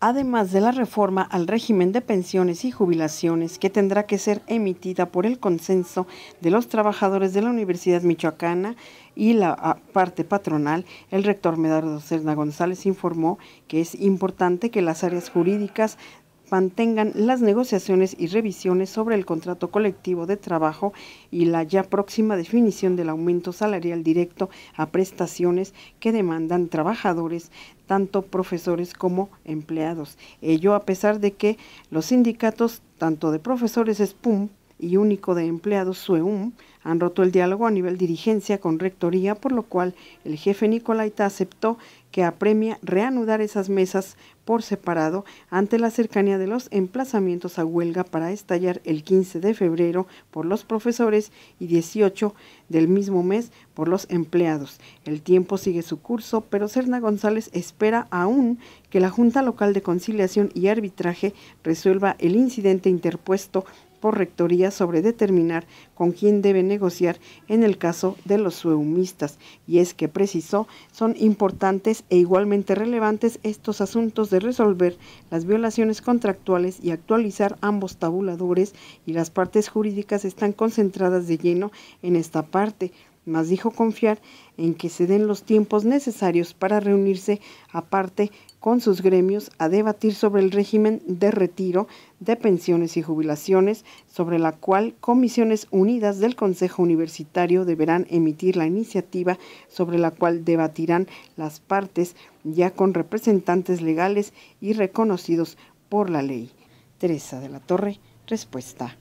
además de la reforma al régimen de pensiones y jubilaciones que tendrá que ser emitida por el consenso de los trabajadores de la Universidad Michoacana y la ah, parte patronal, el rector Medardo Cerna González informó que es importante que las áreas jurídicas mantengan las negociaciones y revisiones sobre el contrato colectivo de trabajo y la ya próxima definición del aumento salarial directo a prestaciones que demandan trabajadores, tanto profesores como empleados. Ello a pesar de que los sindicatos, tanto de profesores SPUM y único de empleados SUEUM han roto el diálogo a nivel dirigencia con rectoría, por lo cual el jefe Nicolaita aceptó que apremia reanudar esas mesas por separado ante la cercanía de los emplazamientos a huelga para estallar el 15 de febrero por los profesores y 18 del mismo mes por los empleados. El tiempo sigue su curso, pero Serna González espera aún que la Junta Local de Conciliación y Arbitraje resuelva el incidente interpuesto por rectoría sobre determinar con quién debe negociar en el caso de los sueumistas, y es que precisó son importantes e igualmente relevantes estos asuntos de resolver las violaciones contractuales y actualizar ambos tabuladores y las partes jurídicas están concentradas de lleno en esta parte, más dijo confiar en que se den los tiempos necesarios para reunirse aparte con sus gremios a debatir sobre el régimen de retiro de pensiones y jubilaciones, sobre la cual Comisiones Unidas del Consejo Universitario deberán emitir la iniciativa sobre la cual debatirán las partes ya con representantes legales y reconocidos por la ley. Teresa de la Torre, respuesta.